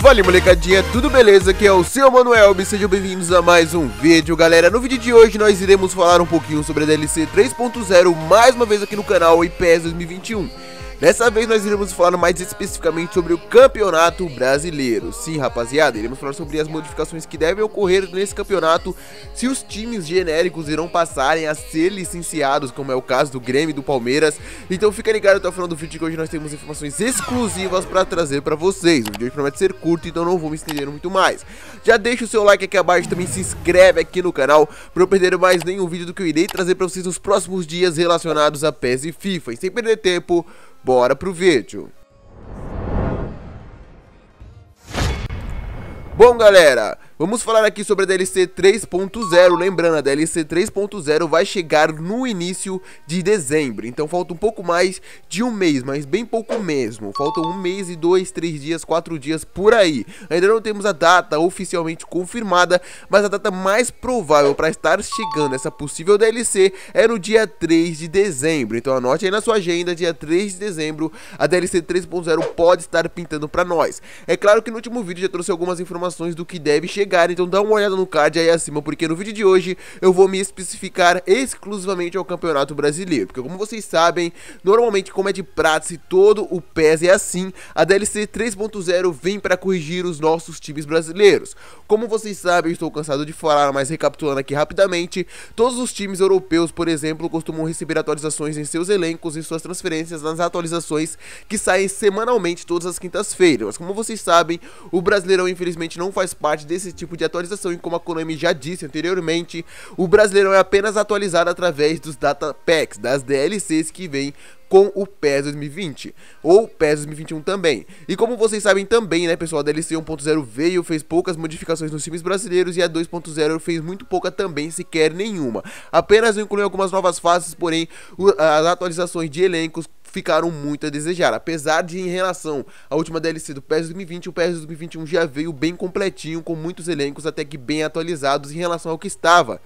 Fala molecadinha, tudo beleza? Aqui é o seu Manuel e sejam bem-vindos a mais um vídeo Galera, no vídeo de hoje nós iremos falar um pouquinho sobre a DLC 3.0 mais uma vez aqui no canal IPS 2021 Dessa vez nós iremos falar mais especificamente sobre o Campeonato Brasileiro. Sim, rapaziada, iremos falar sobre as modificações que devem ocorrer nesse campeonato, se os times genéricos irão passarem a ser licenciados, como é o caso do Grêmio e do Palmeiras. Então fica ligado até o final do vídeo que hoje nós temos informações exclusivas para trazer para vocês. O vídeo promete ser curto, então não vou me estender muito mais. Já deixa o seu like aqui abaixo, também se inscreve aqui no canal para não perder mais nenhum vídeo do que eu irei trazer para vocês nos próximos dias relacionados a PES e FIFA. E sem perder tempo, Bora pro vídeo. Bom, galera, Vamos falar aqui sobre a DLC 3.0, lembrando, a DLC 3.0 vai chegar no início de dezembro, então falta um pouco mais de um mês, mas bem pouco mesmo, Falta um mês e dois, três dias, quatro dias por aí. Ainda não temos a data oficialmente confirmada, mas a data mais provável para estar chegando essa possível DLC é no dia 3 de dezembro, então anote aí na sua agenda, dia 3 de dezembro, a DLC 3.0 pode estar pintando para nós. É claro que no último vídeo já trouxe algumas informações do que deve chegar, então dá uma olhada no card aí acima, porque no vídeo de hoje eu vou me especificar exclusivamente ao Campeonato Brasileiro, porque como vocês sabem, normalmente como é de prata, se todo o PES é assim, a DLC 3.0 vem para corrigir os nossos times brasileiros. Como vocês sabem, estou cansado de falar, mas recapitulando aqui rapidamente, todos os times europeus, por exemplo, costumam receber atualizações em seus elencos e suas transferências nas atualizações que saem semanalmente todas as quintas-feiras. Mas como vocês sabem, o Brasileirão infelizmente não faz parte desse tipo de atualização, e como a Konami já disse anteriormente, o Brasileirão é apenas atualizado através dos data packs, das DLCs que vêm com o PES 2020 ou PES 2021 também. E como vocês sabem também, né, pessoal, a DLC 1.0 veio, fez poucas modificações nos times brasileiros e a 2.0 fez muito pouca também, sequer nenhuma. Apenas incluiu algumas novas fases, porém as atualizações de elencos ficaram muito a desejar. Apesar de, em relação à última DLC do PES 2020, o PES 2021 já veio bem completinho, com muitos elencos até que bem atualizados em relação ao que estava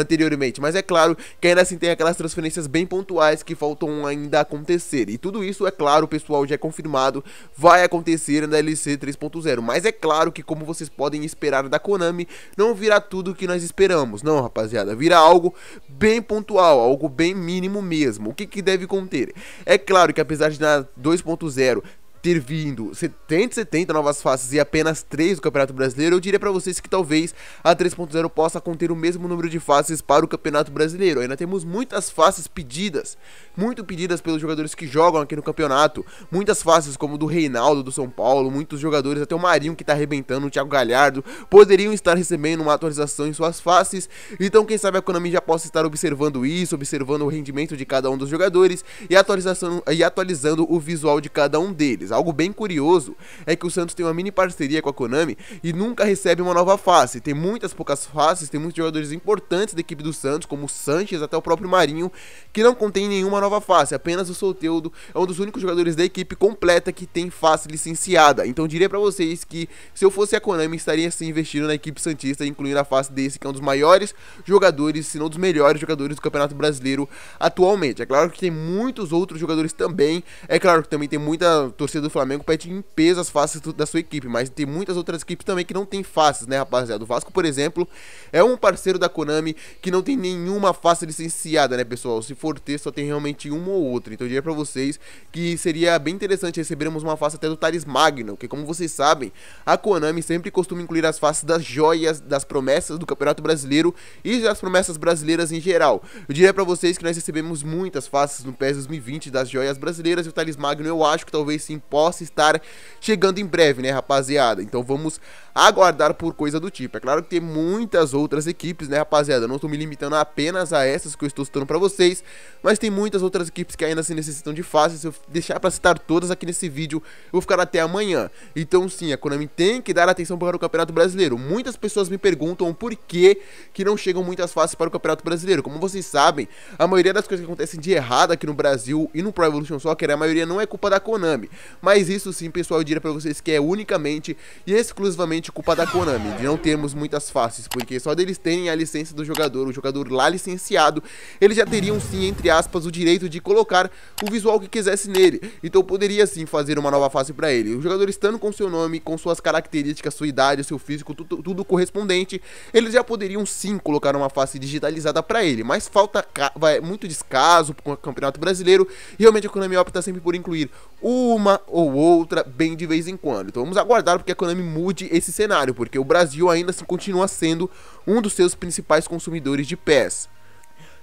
anteriormente, mas é claro que ainda assim tem aquelas transferências bem pontuais que faltam ainda acontecer. E tudo isso, é claro, pessoal, já é confirmado, vai acontecer na LC 3.0. Mas é claro que, como vocês podem esperar da Konami, não virá tudo o que nós esperamos. Não, rapaziada, virá algo bem pontual, algo bem mínimo mesmo. O que, que deve conter? É claro que apesar de na 2.0 ter vindo 170 novas faces e apenas 3 do Campeonato Brasileiro, eu diria para vocês que talvez a 3.0 possa conter o mesmo número de faces para o Campeonato Brasileiro. Ainda temos muitas faces pedidas, muito pedidas pelos jogadores que jogam aqui no campeonato. Muitas faces como do Reinaldo do São Paulo, muitos jogadores, até o Marinho que tá arrebentando, o Thiago Galhardo, poderiam estar recebendo uma atualização em suas faces. Então, quem sabe a Konami já possa estar observando isso, observando o rendimento de cada um dos jogadores e, atualizando e atualizando o visual de cada um deles. Algo bem curioso é que o Santos tem uma mini parceria com a Konami e nunca recebe uma nova face. Tem muitas poucas faces, tem muitos jogadores importantes da equipe do Santos, como o Sanches, até o próprio Marinho, que não contém nenhuma nova face. Apenas o Solteudo é um dos únicos jogadores da equipe completa que tem face licenciada. Então diria para vocês que se eu fosse a Konami, estaria se investindo na equipe Santista, incluindo a face desse, que é um dos maiores jogadores, se não dos melhores jogadores do Campeonato Brasileiro atualmente. É claro que tem muitos outros jogadores também. É claro que também tem muita torcida do Flamengo pede em peso as faces da sua equipe, mas tem muitas outras equipes também que não tem faces, né, rapaziada? O Vasco, por exemplo, é um parceiro da Konami que não tem nenhuma face licenciada, né, pessoal? Se for ter, só tem realmente uma ou outra. Então eu diria pra vocês que seria bem interessante recebermos uma face até do Thales Magno, que como vocês sabem, a Konami sempre costuma incluir as faces das joias, das promessas do Campeonato Brasileiro e das promessas brasileiras em geral. Eu diria para vocês que nós recebemos muitas faces no PES 2020 das joias brasileiras e o Thales Magno eu acho que talvez sim possa estar chegando em breve, né, rapaziada? Então vamos aguardar por coisa do tipo. É claro que tem muitas outras equipes, né, rapaziada? Eu não estou me limitando apenas a essas que eu estou citando para vocês, mas tem muitas outras equipes que ainda se necessitam de fases. Se eu deixar para citar todas aqui nesse vídeo, eu vou ficar até amanhã. Então, sim, a Konami tem que dar atenção para o Campeonato Brasileiro. Muitas pessoas me perguntam por que, que não chegam muitas fases para o Campeonato Brasileiro. Como vocês sabem, a maioria das coisas que acontecem de errado aqui no Brasil e no Pro Evolution Soccer, a maioria não é culpa da Konami. Mas isso sim, pessoal, eu diria para vocês que é unicamente e exclusivamente culpa da Konami, de não termos muitas faces, porque só deles terem a licença do jogador, o jogador lá licenciado, eles já teriam sim, entre aspas, o direito de colocar o visual que quisesse nele. Então poderia sim fazer uma nova face para ele. O jogador estando com seu nome, com suas características, sua idade, seu físico, tudo, tudo correspondente, eles já poderiam sim colocar uma face digitalizada para ele, mas falta vai, muito descaso com o Campeonato Brasileiro, e realmente a Konami opta sempre por incluir uma ou outra bem de vez em quando. Então vamos aguardar porque a Konami mude esse cenário, porque o Brasil ainda continua sendo um dos seus principais consumidores de pés.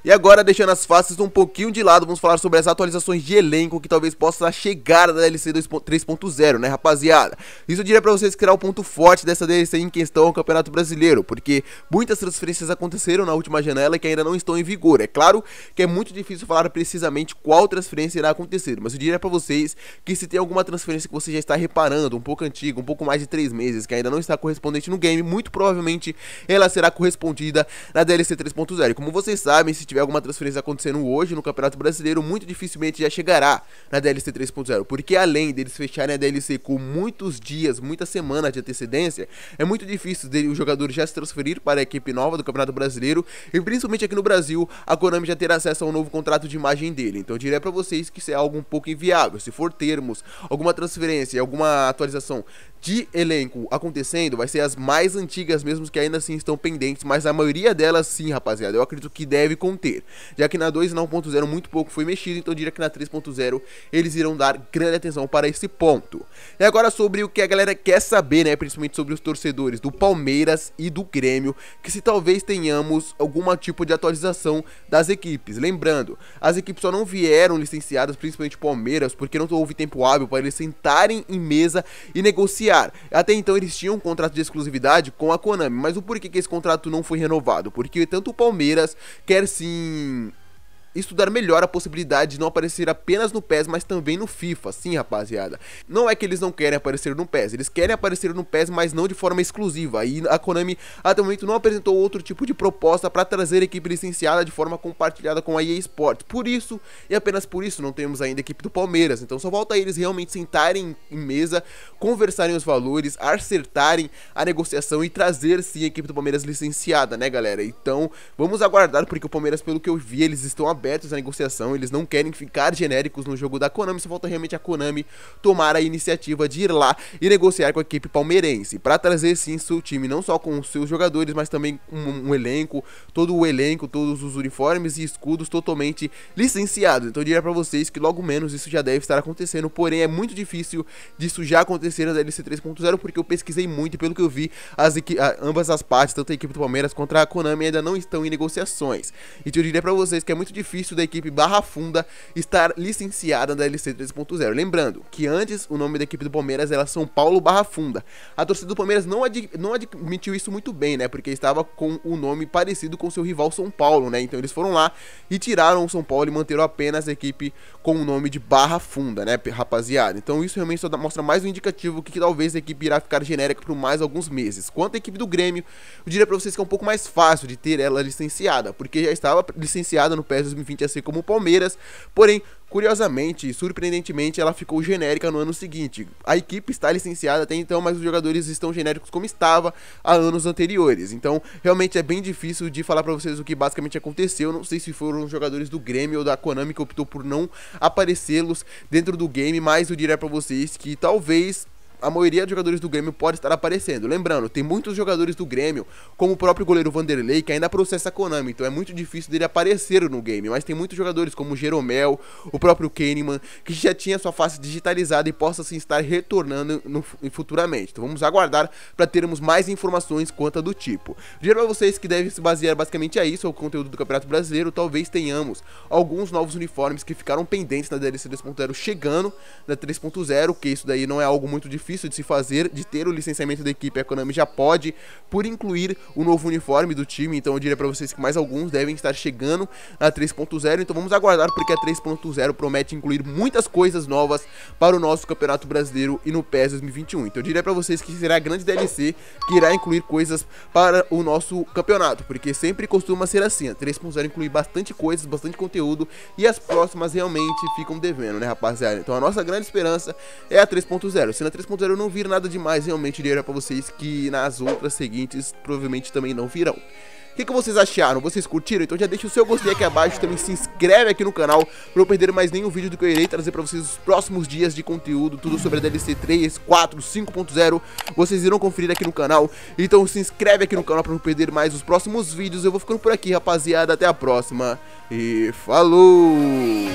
E agora, deixando as faces um pouquinho de lado, vamos falar sobre as atualizações de elenco que talvez possa chegar da DLC 3.0, né, rapaziada? Isso eu diria pra vocês que era o ponto forte dessa DLC em questão ao Campeonato Brasileiro, porque muitas transferências aconteceram na última janela que ainda não estão em vigor. É claro que é muito difícil falar precisamente qual transferência irá acontecer, mas eu diria pra vocês que se tem alguma transferência que você já está reparando, um pouco antiga, um pouco mais de 3 meses, que ainda não está correspondente no game, muito provavelmente ela será correspondida na DLC 3.0. Como vocês sabem, se tiver alguma transferência acontecendo hoje no Campeonato Brasileiro, muito dificilmente já chegará na DLC 3.0, porque além deles fecharem a DLC com muitos dias, muitas semanas de antecedência, é muito difícil dele, o jogador já se transferir para a equipe nova do Campeonato Brasileiro e principalmente aqui no Brasil, a Konami já terá acesso a um novo contrato de imagem dele. Então eu diria para vocês que isso é algo um pouco inviável. Se for termos alguma transferência, alguma atualização de elenco acontecendo, vai ser as mais antigas mesmo que ainda assim estão pendentes, mas a maioria delas sim, rapaziada. Eu acredito que deve conter inteiro. Já que na 2 e na 1.0 muito pouco foi mexido, então diria que na 3.0 eles irão dar grande atenção para esse ponto. E agora sobre o que a galera quer saber, né, principalmente sobre os torcedores do Palmeiras e do Grêmio, que se talvez tenhamos algum tipo de atualização das equipes. Lembrando, as equipes só não vieram licenciadas, principalmente Palmeiras, porque não houve tempo hábil para eles sentarem em mesa e negociar. Até então eles tinham um contrato de exclusividade com a Konami, mas o porquê que esse contrato não foi renovado? Porque tanto o Palmeiras quer sim em estudar melhor a possibilidade de não aparecer apenas no PES, mas também no FIFA. Sim, rapaziada. Não é que eles não querem aparecer no PES, eles querem aparecer no PES, mas não de forma exclusiva. E a Konami até o momento não apresentou outro tipo de proposta para trazer a equipe licenciada de forma compartilhada com a EA Sports. Por isso, e apenas por isso, não temos ainda a equipe do Palmeiras. Então só volta eles realmente sentarem em mesa, conversarem os valores, acertarem a negociação e trazer sim a equipe do Palmeiras licenciada, né, galera? Então, vamos aguardar porque o Palmeiras, pelo que eu vi, eles estão abertos abertos à negociação, eles não querem ficar genéricos no jogo da Konami, só falta realmente a Konami tomar a iniciativa de ir lá e negociar com a equipe palmeirense, para trazer sim seu time, não só com os seus jogadores, mas também um, um, elenco, todo o elenco, todos os uniformes e escudos totalmente licenciados. Então eu diria para vocês que logo menos isso já deve estar acontecendo, porém é muito difícil disso já acontecer na DLC 3.0, porque eu pesquisei muito e pelo que eu vi, as ambas as partes, tanto a equipe do Palmeiras contra a Konami, ainda não estão em negociações. Então eu diria para vocês que é muito difícil difícil da equipe Barra Funda estar licenciada da LC 3.0. Lembrando que antes o nome da equipe do Palmeiras era São Paulo Barra Funda. A torcida do Palmeiras não, ad, não admitiu isso muito bem, né? Porque estava com o um nome parecido com seu rival São Paulo, né? Então eles foram lá e tiraram o São Paulo e manteram apenas a equipe com o nome de Barra Funda, né, rapaziada? Então isso realmente só mostra mais um indicativo que, que talvez a equipe irá ficar genérica por mais alguns meses. Quanto à equipe do Grêmio, eu diria para vocês que é um pouco mais fácil de ter ela licenciada, porque já estava licenciada no PES 2020, assim como o Palmeiras. Porém, curiosamente e surpreendentemente, ela ficou genérica no ano seguinte. A equipe está licenciada até então, mas os jogadores estão genéricos como estava há anos anteriores. Então, realmente é bem difícil de falar para vocês o que basicamente aconteceu. Não sei se foram os jogadores do Grêmio ou da Konami que optou por não aparecê-los dentro do game, mas eu diria para vocês que talvez a maioria dos jogadores do Grêmio pode estar aparecendo. Lembrando, tem muitos jogadores do Grêmio, como o próprio goleiro Vanderlei, que ainda processa a Konami, então é muito difícil dele aparecer no game. Mas tem muitos jogadores como o Jeromel, o próprio Kahneman, que já tinha sua face digitalizada e possa assim, estar retornando no, futuramente. Então vamos aguardar para termos mais informações quanto a do tipo. Digo para vocês que deve se basear basicamente a isso, o conteúdo do Campeonato Brasileiro, talvez tenhamos alguns novos uniformes que ficaram pendentes na DLC 2.0 chegando na 3.0, que isso daí não é algo muito difícil difícil de se fazer de ter o licenciamento da equipe. A Konami já pode por incluir o novo uniforme do time, então eu diria para vocês que mais alguns devem estar chegando na 3.0, então vamos aguardar porque a 3.0 promete incluir muitas coisas novas para o nosso Campeonato Brasileiro e no PES 2021. Então eu diria para vocês que será a grande DLC que irá incluir coisas para o nosso campeonato, porque sempre costuma ser assim, a 3.0 inclui bastante coisas, bastante conteúdo e as próximas realmente ficam devendo, né rapaziada? Então a nossa grande esperança é a 3.0, se na 3.0 eu não vir nada demais, realmente diria pra vocês que nas outras seguintes provavelmente também não virão. O que, que, vocês acharam? Vocês curtiram? Então já deixa o seu gostei aqui abaixo, também se inscreve aqui no canal para não perder mais nenhum vídeo do que eu irei trazer para vocês os próximos dias de conteúdo, tudo sobre a DLC 3, 4, 5.0, vocês irão conferir aqui no canal, então se inscreve aqui no canal para não perder mais os próximos vídeos, eu vou ficando por aqui rapaziada, até a próxima e falou!